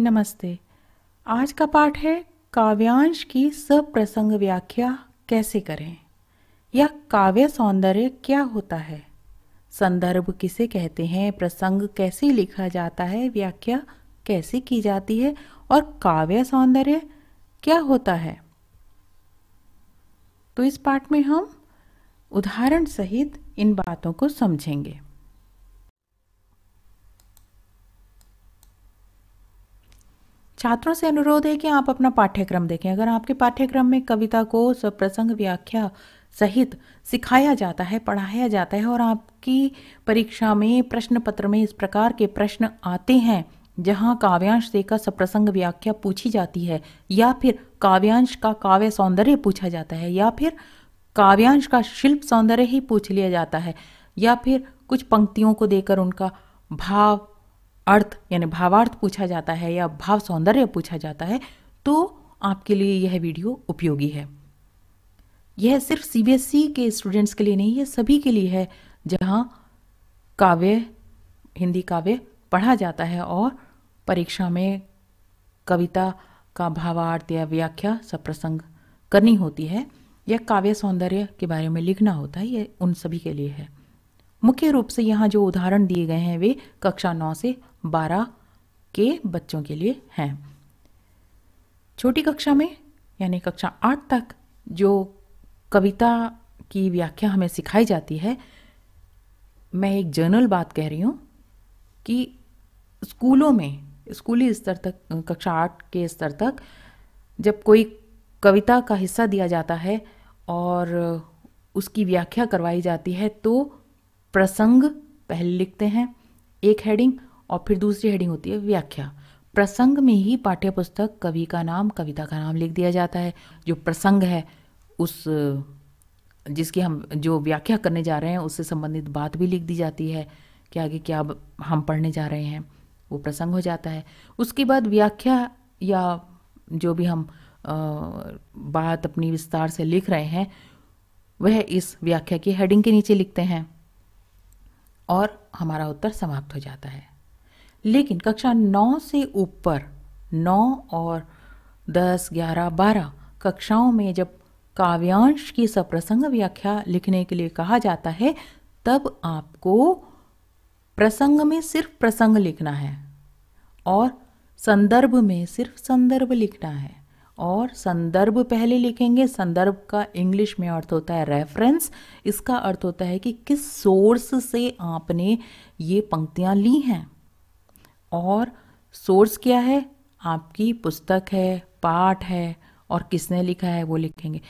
नमस्ते आज का पाठ है काव्यांश की सप्रसंग व्याख्या कैसे करें या काव्य सौंदर्य क्या होता है संदर्भ किसे कहते हैं प्रसंग कैसे लिखा जाता है व्याख्या कैसे की जाती है और काव्य सौंदर्य क्या होता है तो इस पाठ में हम उदाहरण सहित इन बातों को समझेंगे छात्रों से अनुरोध है कि आप अपना पाठ्यक्रम देखें अगर आपके पाठ्यक्रम में कविता को प्रसंग व्याख्या सहित सिखाया जाता है पढ़ाया जाता है और आपकी परीक्षा में प्रश्न पत्र में इस प्रकार के प्रश्न आते हैं जहाँ काव्यांश से का सप्रसंग व्याख्या पूछी जाती है या फिर काव्यांश का काव्य सौंदर्य पूछा जाता है या फिर काव्यांश का शिल्प सौंदर्य ही पूछ लिया जाता है या फिर कुछ पंक्तियों को देकर उनका भाव अर्थ यानी भावार्थ पूछा जाता है या भाव सौंदर्य पूछा जाता है तो आपके लिए यह वीडियो उपयोगी है यह सिर्फ सीबीएसई e के स्टूडेंट्स के लिए नहीं है सभी के लिए है जहाँ काव्य हिंदी काव्य पढ़ा जाता है और परीक्षा में कविता का भावार्थ या व्याख्या सब प्रसंग करनी होती है या काव्य सौंदर्य के बारे में लिखना होता है ये उन सभी के लिए है मुख्य रूप से यहाँ जो उदाहरण दिए गए हैं वे कक्षा नौ से बारह के बच्चों के लिए हैं छोटी कक्षा में यानी कक्षा आठ तक जो कविता की व्याख्या हमें सिखाई जाती है मैं एक जर्नल बात कह रही हूँ कि स्कूलों में स्कूली स्तर तक कक्षा आठ के स्तर तक जब कोई कविता का हिस्सा दिया जाता है और उसकी व्याख्या करवाई जाती है तो प्रसंग पहले लिखते हैं एक हेडिंग और फिर दूसरी हेडिंग होती है व्याख्या प्रसंग में ही पाठ्यपुस्तक कवि का नाम कविता का नाम लिख दिया जाता है जो प्रसंग है उस जिसकी हम जो व्याख्या करने जा रहे हैं उससे संबंधित बात भी लिख दी जाती है कि आगे क्या हम पढ़ने जा रहे हैं वो प्रसंग हो जाता है उसके बाद व्याख्या या जो भी हम आ, बात अपनी विस्तार से लिख रहे हैं वह इस व्याख्या की हेडिंग के नीचे लिखते हैं और हमारा उत्तर समाप्त हो जाता है लेकिन कक्षा नौ से ऊपर नौ और दस ग्यारह बारह कक्षाओं में जब काव्यांश की सप्रसंग व्याख्या लिखने के लिए कहा जाता है तब आपको प्रसंग में सिर्फ प्रसंग लिखना है और संदर्भ में सिर्फ संदर्भ लिखना है और संदर्भ पहले लिखेंगे संदर्भ का इंग्लिश में अर्थ होता है रेफरेंस इसका अर्थ होता है कि किस सोर्स से आपने ये पंक्तियाँ ली हैं और सोर्स क्या है आपकी पुस्तक है पाठ है और किसने लिखा है वो लिखेंगे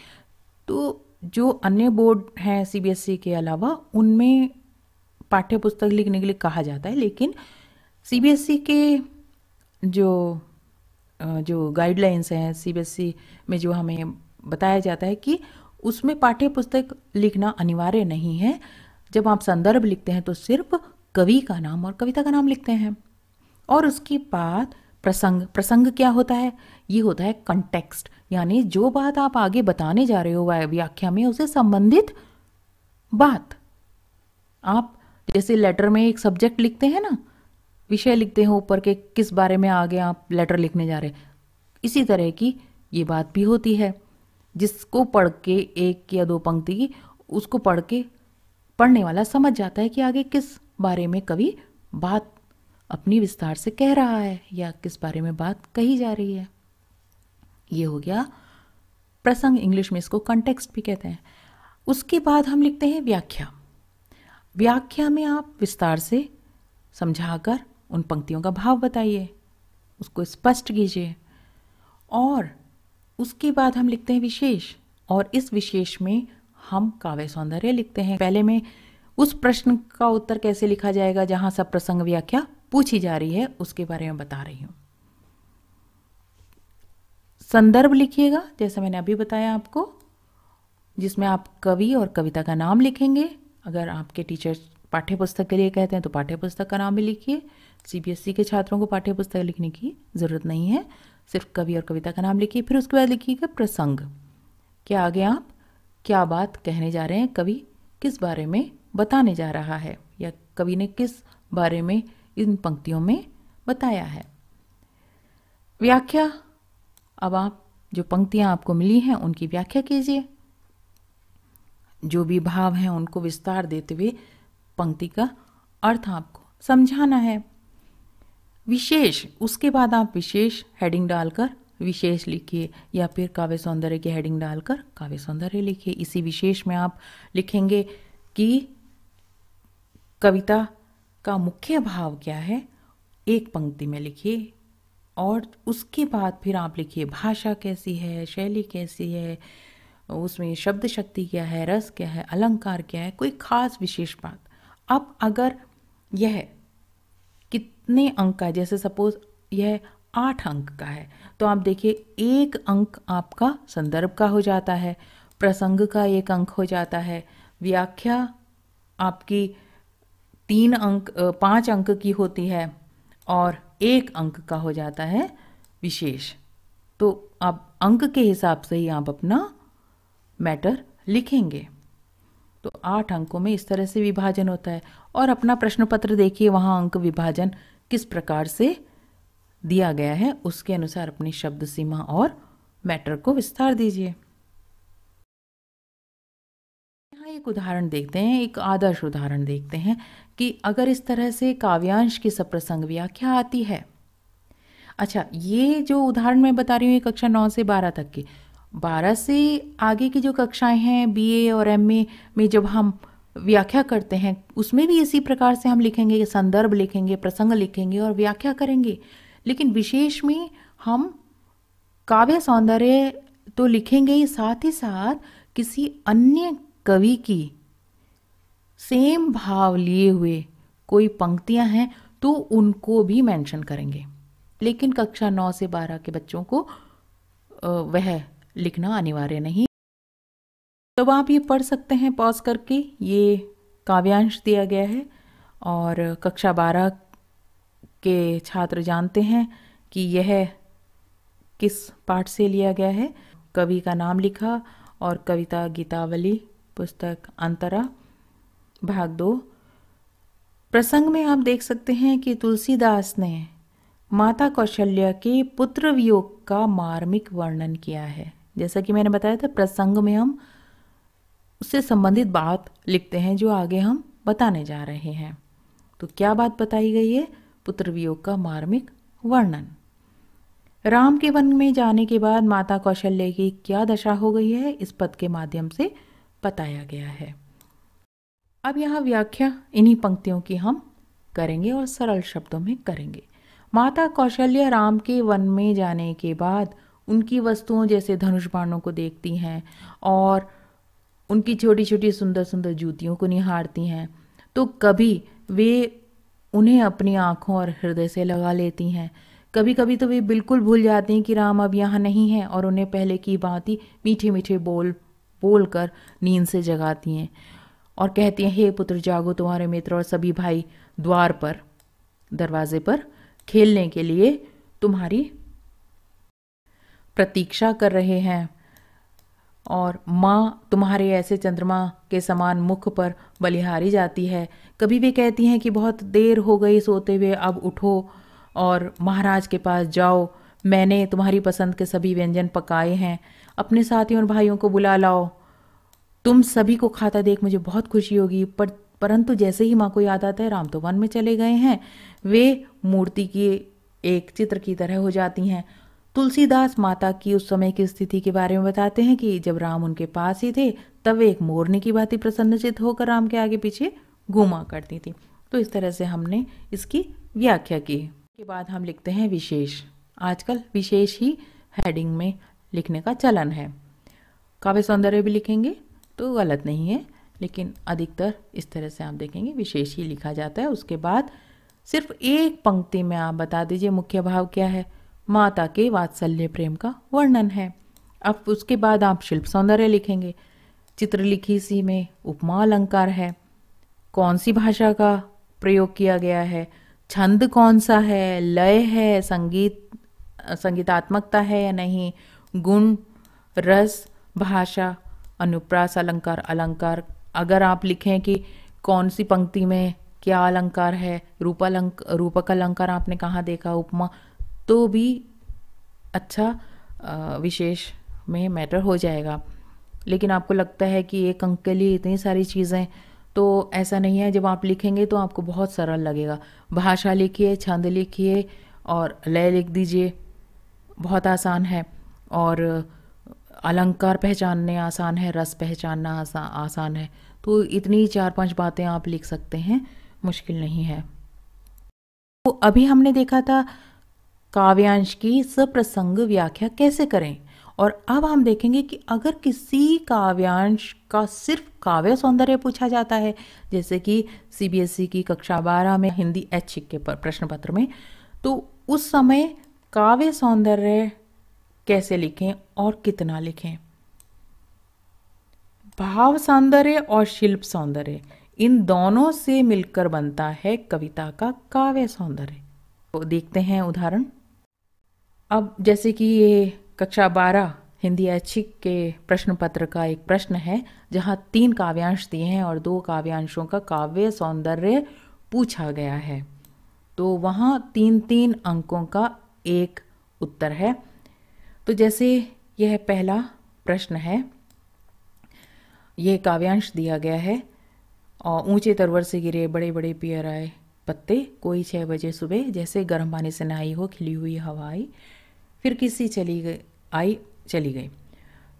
तो जो अन्य बोर्ड हैं सीबीएसई e के अलावा उनमें पाठ्य पुस्तक लिखने के लिए कहा जाता है लेकिन सीबीएसई e के जो जो गाइडलाइंस हैं सीबीएसई e में जो हमें बताया जाता है कि उसमें पाठ्य पुस्तक लिखना अनिवार्य नहीं है जब आप संदर्भ लिखते हैं तो सिर्फ कवि का नाम और कविता का नाम लिखते हैं और उसके बाद प्रसंग प्रसंग क्या होता है ये होता है कंटेक्स्ट यानी जो बात आप आगे बताने जा रहे हो व्याख्या में उसे संबंधित बात आप जैसे लेटर में एक सब्जेक्ट लिखते हैं ना विषय लिखते हैं ऊपर के किस बारे में आगे आप लेटर लिखने जा रहे इसी तरह की ये बात भी होती है जिसको पढ़ के एक या दो पंक्ति की उसको पढ़ के पढ़ने वाला समझ जाता है कि आगे किस बारे में कवि बात अपनी विस्तार से कह रहा है या किस बारे में बात कही जा रही है ये हो गया प्रसंग इंग्लिश में इसको कंटेक्स्ट भी कहते हैं उसके बाद हम लिखते हैं व्याख्या व्याख्या में आप विस्तार से समझाकर उन पंक्तियों का भाव बताइए उसको स्पष्ट कीजिए और उसके बाद हम लिखते हैं विशेष और इस विशेष में हम काव्य सौंदर्य लिखते हैं पहले में उस प्रश्न का उत्तर कैसे लिखा जाएगा जहाँ सब प्रसंग व्याख्या पूछी जा रही है उसके बारे में बता रही हूँ संदर्भ लिखिएगा जैसे मैंने अभी बताया आपको जिसमें आप कवि और कविता का नाम लिखेंगे अगर आपके टीचर्स पाठ्य पुस्तक के लिए कहते हैं तो पाठ्य पुस्तक का नाम भी लिखिए सीबीएसई e के छात्रों को पाठ्य पुस्तक लिखने की ज़रूरत नहीं है सिर्फ कवि और कविता का नाम लिखिए फिर उसके बाद लिखिएगा प्रसंग क्या आगे आप क्या बात कहने जा रहे हैं कवि किस बारे में बताने जा रहा है या कवि ने किस बारे में इन पंक्तियों में बताया है व्याख्या अब आप जो पंक्तियां आपको मिली हैं उनकी व्याख्या कीजिए जो भी भाव हैं उनको विस्तार देते हुए पंक्ति का अर्थ आपको समझाना है विशेष उसके बाद आप विशेष हेडिंग डालकर विशेष लिखिए या फिर काव्य सौंदर्य की हेडिंग डालकर काव्य सौंदर्य लिखिए इसी विशेष में आप लिखेंगे कि कविता का मुख्य भाव क्या है एक पंक्ति में लिखिए और उसके बाद फिर आप लिखिए भाषा कैसी है शैली कैसी है उसमें शब्द शक्ति क्या है रस क्या है अलंकार क्या है कोई खास विशेष बात अब अगर यह कितने अंक का जैसे सपोज यह आठ अंक का है तो आप देखिए एक अंक आपका संदर्भ का हो जाता है प्रसंग का एक अंक हो जाता है व्याख्या आपकी तीन अंक पांच अंक की होती है और एक अंक का हो जाता है विशेष तो आप अंक के हिसाब से ही आप अपना मैटर लिखेंगे तो आठ अंकों में इस तरह से विभाजन होता है और अपना प्रश्न पत्र देखिए वहाँ अंक विभाजन किस प्रकार से दिया गया है उसके अनुसार अपनी शब्द सीमा और मैटर को विस्तार दीजिए यहाँ एक उदाहरण देखते हैं एक आदर्श उदाहरण देखते हैं कि अगर इस तरह से काव्यांश की सप्रसंग व्याख्या आती है अच्छा ये जो उदाहरण मैं बता रही हूँ ये कक्षा नौ से बारह तक की बारह से आगे की जो कक्षाएं हैं ए और ए में जब हम व्याख्या करते हैं उसमें भी इसी प्रकार से हम लिखेंगे संदर्भ लिखेंगे प्रसंग लिखेंगे और व्याख्या करेंगे लेकिन विशेष में हम काव्य सौंदर्य तो लिखेंगे ही साथ ही साथ किसी अन्य कवि की सेम भाव लिए हुए कोई पंक्तियां हैं तो उनको भी मेंशन करेंगे लेकिन कक्षा नौ से बारह के बच्चों को वह लिखना अनिवार्य नहीं तब आप ये पढ़ सकते हैं पॉज करके ये काव्यांश दिया गया है और कक्षा बारह के छात्र जानते हैं कि यह किस पाठ से लिया गया है कवि का नाम लिखा और कविता गीतावली पुस्तक अंतरा भाग दो प्रसंग में आप देख सकते हैं कि तुलसीदास ने माता कौशल्या के पुत्र वियोग का मार्मिक वर्णन किया है जैसा कि मैंने बताया था प्रसंग में हम उससे संबंधित बात लिखते हैं जो आगे हम बताने जा रहे हैं तो क्या बात बताई गई है पुत्र वियोग का मार्मिक वर्णन राम के वन में जाने के बाद माता कौशल्य की क्या दशा हो गई है इस पद के माध्यम से बताया गया है अब यहाँ व्याख्या इन्हीं पंक्तियों की हम करेंगे और सरल शब्दों में करेंगे माता कौशल्या राम के वन में जाने के बाद उनकी वस्तुओं जैसे धनुष बाणों को देखती हैं और उनकी छोटी छोटी सुंदर सुंदर जूतियों को निहारती हैं तो कभी वे उन्हें अपनी आँखों और हृदय से लगा लेती हैं कभी कभी तो वे बिल्कुल भूल जाती हैं कि राम अब यहाँ नहीं है और उन्हें पहले की भांति मीठे मीठे बोल बोल कर नींद से जगाती हैं और कहती हैं हे पुत्र जागो तुम्हारे मित्र और सभी भाई द्वार पर दरवाजे पर खेलने के लिए तुम्हारी प्रतीक्षा कर रहे हैं और माँ तुम्हारे ऐसे चंद्रमा के समान मुख पर बलिहारी जाती है कभी वे कहती हैं कि बहुत देर हो गई सोते हुए अब उठो और महाराज के पास जाओ मैंने तुम्हारी पसंद के सभी व्यंजन पकाए हैं अपने साथियों और भाइयों को बुला लाओ तुम सभी को खाता देख मुझे बहुत खुशी होगी पर परंतु जैसे ही माँ को याद आता है राम तो वन में चले गए हैं वे मूर्ति की एक चित्र की तरह हो जाती हैं तुलसीदास माता की उस समय की स्थिति के बारे में बताते हैं कि जब राम उनके पास ही थे तब एक मोरनी की भांति प्रसन्नचित होकर राम के आगे पीछे घूमा करती थी तो इस तरह से हमने इसकी व्याख्या की के बाद हम लिखते हैं विशेष आजकल विशेष ही हेडिंग में लिखने का चलन है काव्य सौंदर्य भी लिखेंगे तो गलत नहीं है लेकिन अधिकतर इस तरह से आप देखेंगे विशेष ही लिखा जाता है उसके बाद सिर्फ एक पंक्ति में आप बता दीजिए मुख्य भाव क्या है माता के वात्सल्य प्रेम का वर्णन है अब उसके बाद आप शिल्प सौंदर्य लिखेंगे चित्रलिखी सी में उपमा अलंकार है कौन सी भाषा का प्रयोग किया गया है छंद कौन सा है लय है संगीत संगीतात्मकता है या नहीं गुण रस भाषा अनुप्रास अलंकार अलंकार अगर आप लिखें कि कौन सी पंक्ति में क्या अलंकार है रूपालंक रूपक अलंकार आपने कहाँ देखा उपमा तो भी अच्छा विशेष में मैटर हो जाएगा लेकिन आपको लगता है कि एक अंक के लिए इतनी सारी चीज़ें तो ऐसा नहीं है जब आप लिखेंगे तो आपको बहुत सरल लगेगा भाषा लिखिए छंद लिखिए और लय लिख दीजिए बहुत आसान है और अलंकार पहचानने आसान है रस पहचानना आसा, आसान है तो इतनी चार पांच बातें आप लिख सकते हैं मुश्किल नहीं है तो अभी हमने देखा था काव्यांश की सप्रसंग व्याख्या कैसे करें और अब हम देखेंगे कि अगर किसी काव्यांश का सिर्फ काव्य सौंदर्य पूछा जाता है जैसे कि सीबीएसई e की कक्षा बारह में हिंदी ऐच्छिक के प्रश्न पत्र में तो उस समय काव्य सौंदर्य कैसे लिखें और कितना लिखें भाव सौंदर्य और शिल्प सौंदर्य इन दोनों से मिलकर बनता है कविता का काव्य सौंदर्य तो देखते हैं उदाहरण अब जैसे कि ये कक्षा बारह हिंदी ऐच्छिक के प्रश्न पत्र का एक प्रश्न है जहाँ तीन काव्यांश दिए हैं और दो काव्यांशों का काव्य सौंदर्य पूछा गया है तो वहाँ तीन तीन अंकों का एक उत्तर है तो जैसे यह पहला प्रश्न है यह काव्यांश दिया गया है और ऊंचे तरवर से गिरे बड़े बड़े पियर आए पत्ते कोई छः बजे सुबह जैसे गर्म पानी से नहाई हो खिली हुई हवा आई फिर किसी चली गई आई चली गई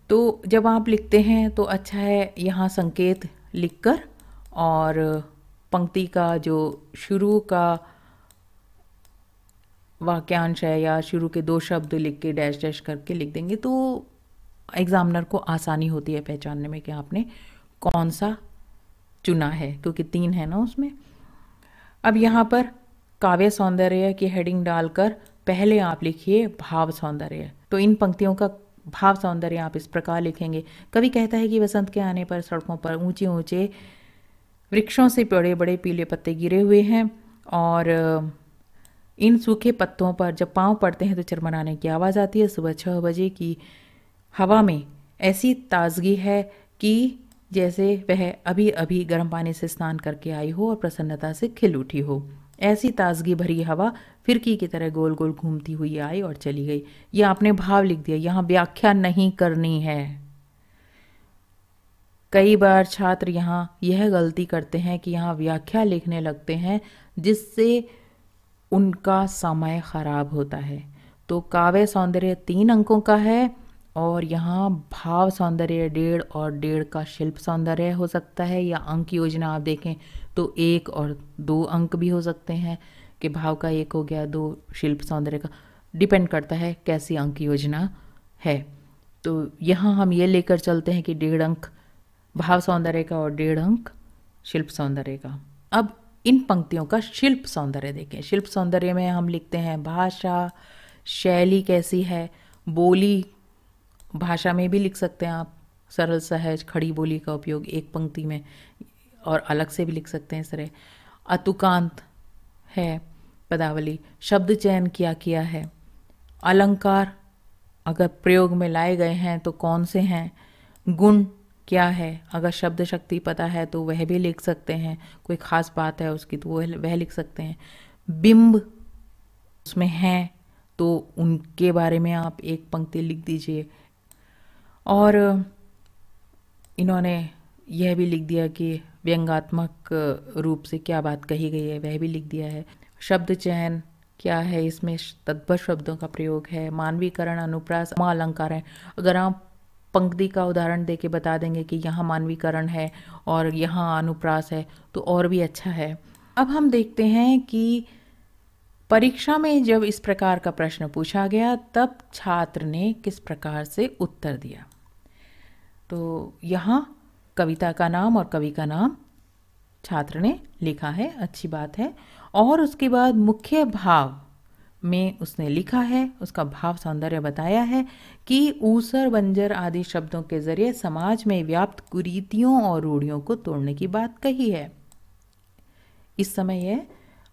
तो जब आप लिखते हैं तो अच्छा है यहाँ संकेत लिखकर और पंक्ति का जो शुरू का वाक्यांश है या शुरू के दो शब्द लिख के डैश डैश करके लिख देंगे तो एग्ज़ामिनर को आसानी होती है पहचानने में कि आपने कौन सा चुना है क्योंकि तीन है ना उसमें अब यहाँ पर काव्य सौंदर्य की हेडिंग डालकर पहले आप लिखिए भाव सौंदर्य तो इन पंक्तियों का भाव सौंदर्य आप इस प्रकार लिखेंगे कभी कहता है कि वसंत के आने पर सड़कों पर ऊंचे ऊंचे वृक्षों से बड़े बड़े पीले पत्ते गिरे हुए हैं और इन सूखे पत्तों पर जब पाँव पड़ते हैं तो चरमराने की आवाज़ आती है सुबह छः बजे की हवा में ऐसी ताजगी है कि जैसे वह अभी अभी गर्म पानी से स्नान करके आई हो और प्रसन्नता से खिल उठी हो ऐसी ताजगी भरी हवा फिरकी की तरह गोल गोल घूमती हुई आई और चली गई यह आपने भाव लिख दिया यहाँ व्याख्या नहीं करनी है कई बार छात्र यहाँ यह गलती करते हैं कि यहाँ व्याख्या लिखने लगते हैं जिससे उनका समय ख़राब होता है तो काव्य सौंदर्य तीन अंकों का है और यहाँ भाव सौंदर्य डेढ़ और डेढ़ का शिल्प सौंदर्य हो सकता है या अंक योजना आप देखें तो एक और दो अंक भी हो सकते हैं कि भाव का एक हो गया दो शिल्प सौंदर्य का डिपेंड करता है कैसी अंक योजना है तो यहाँ हम ये लेकर चलते हैं कि डेढ़ अंक भाव सौंदर्य का और डेढ़ अंक शिल्प सौंदर्य का अब इन पंक्तियों का शिल्प सौंदर्य देखें शिल्प सौंदर्य में हम लिखते हैं भाषा शैली कैसी है बोली भाषा में भी लिख सकते हैं आप सरल सहज खड़ी बोली का उपयोग एक पंक्ति में और अलग से भी लिख सकते हैं सरे अतुकांत है पदावली शब्द चयन किया किया है अलंकार अगर प्रयोग में लाए गए हैं तो कौन से हैं गुण क्या है अगर शब्द शक्ति पता है तो वह भी लिख सकते हैं कोई ख़ास बात है उसकी तो वह वह लिख सकते हैं बिंब उसमें हैं तो उनके बारे में आप एक पंक्ति लिख दीजिए और इन्होंने यह भी लिख दिया कि व्यंगात्मक रूप से क्या बात कही गई है वह भी लिख दिया है शब्द चयन क्या है इसमें तद्भर शब्दों का प्रयोग है मानवीकरण अनुप्रास अलंकार है अगर आप पंक्ति का उदाहरण दे के बता देंगे कि यहाँ मानवीकरण है और यहाँ अनुप्रास है तो और भी अच्छा है अब हम देखते हैं कि परीक्षा में जब इस प्रकार का प्रश्न पूछा गया तब छात्र ने किस प्रकार से उत्तर दिया तो यहाँ कविता का नाम और कवि का नाम छात्र ने लिखा है अच्छी बात है और उसके बाद मुख्य भाव में उसने लिखा है उसका भाव सौंदर्य बताया है कि ऊसर बंजर आदि शब्दों के जरिए समाज में व्याप्त कुरीतियों और रूढ़ियों को तोड़ने की बात कही है इस समय यह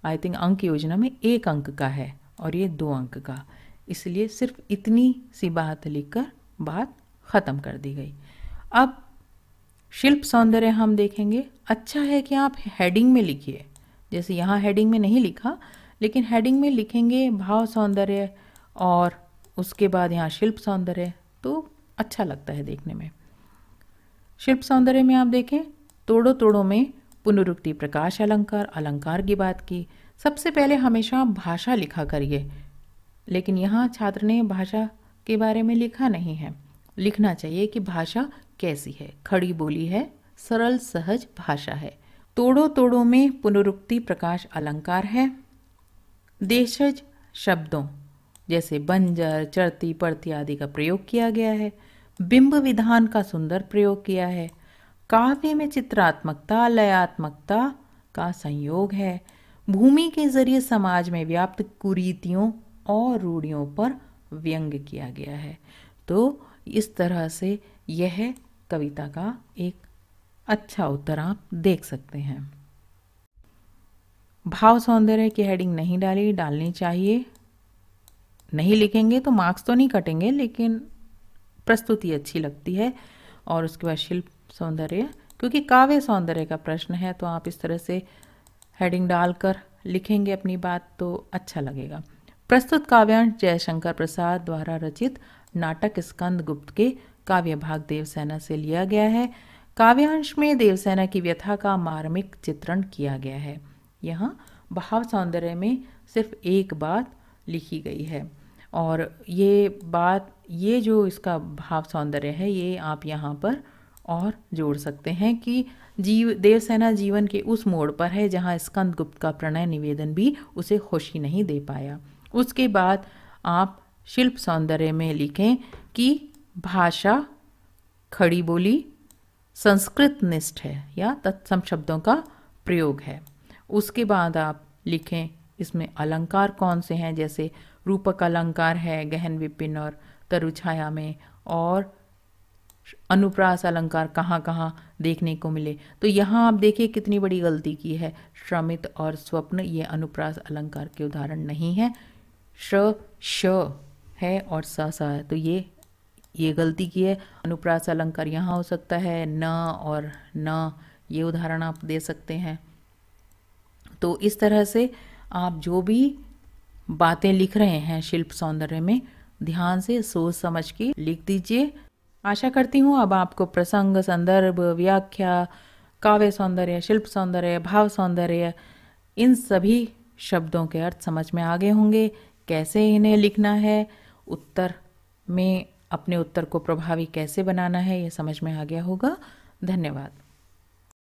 आई थिंक अंक योजना में एक अंक का है और ये दो अंक का इसलिए सिर्फ इतनी सी बात लिखकर बात ख़त्म कर दी गई अब शिल्प सौंदर्य हम देखेंगे अच्छा है कि आप हेडिंग में लिखिए जैसे यहाँ हेडिंग में नहीं लिखा लेकिन हेडिंग में लिखेंगे भाव सौंदर्य और उसके बाद यहाँ शिल्प सौंदर्य तो अच्छा लगता है देखने में शिल्प सौंदर्य में आप देखें तोड़ो तोड़ो में पुनरुक्ति प्रकाश अलंकार अलंकार की बात की सबसे पहले हमेशा भाषा लिखा करिए लेकिन यहाँ छात्र ने भाषा के बारे में लिखा नहीं है लिखना चाहिए कि भाषा कैसी है खड़ी बोली है सरल सहज भाषा है तोड़ो तोड़ो में पुनरुक्ति प्रकाश अलंकार है देशज शब्दों जैसे बंजर चढ़ती पड़ती आदि का प्रयोग किया गया है बिंब विधान का सुंदर प्रयोग किया है काव्य में चित्रात्मकता लयात्मकता का संयोग है भूमि के जरिए समाज में व्याप्त कुरीतियों और रूढ़ियों पर व्यंग किया गया है तो इस तरह से यह कविता का एक अच्छा उत्तर आप देख सकते हैं भाव सौंदर्य की हेडिंग नहीं डाली डालनी चाहिए नहीं लिखेंगे तो मार्क्स तो नहीं कटेंगे लेकिन प्रस्तुति अच्छी लगती है और उसके बाद शिल्प सौंदर्य क्योंकि काव्य सौंदर्य का प्रश्न है तो आप इस तरह से हेडिंग डालकर लिखेंगे अपनी बात तो अच्छा लगेगा प्रस्तुत काव्यांश जयशंकर प्रसाद द्वारा रचित नाटक स्कंद गुप्त के काव्य भाग देवसेना से लिया गया है काव्यांश में देवसेना की व्यथा का मार्मिक चित्रण किया गया है यहाँ भाव सौंदर्य में सिर्फ एक बात लिखी गई है और ये बात ये जो इसका भाव सौंदर्य है ये आप यहाँ पर और जोड़ सकते हैं कि जीव देवसेना जीवन के उस मोड़ पर है जहाँ स्कंद गुप्त का प्रणय निवेदन भी उसे खुशी नहीं दे पाया उसके बाद आप शिल्प सौंदर्य में लिखें कि भाषा खड़ी बोली संस्कृत निष्ठ है या तत्सम शब्दों का प्रयोग है उसके बाद आप लिखें इसमें अलंकार कौन से हैं जैसे रूपक अलंकार है गहन विपिन और तरुछाया में और अनुप्रास अलंकार कहाँ कहाँ देखने को मिले तो यहाँ आप देखिए कितनी बड़ी गलती की है श्रमित और स्वप्न ये अनुप्रास अलंकार के उदाहरण नहीं है श श है और स स है तो ये ये गलती की है अनुप्रास अलंकार यहाँ हो सकता है न और न ये उदाहरण आप दे सकते हैं तो इस तरह से आप जो भी बातें लिख रहे हैं शिल्प सौंदर्य में ध्यान से सोच समझ के लिख दीजिए आशा करती हूँ अब आपको प्रसंग संदर्भ व्याख्या काव्य सौंदर्य शिल्प सौंदर्य भाव सौंदर्य इन सभी शब्दों के अर्थ समझ में आगे होंगे कैसे इन्हें लिखना है उत्तर में अपने उत्तर को प्रभावी कैसे बनाना है ये समझ में आ गया होगा धन्यवाद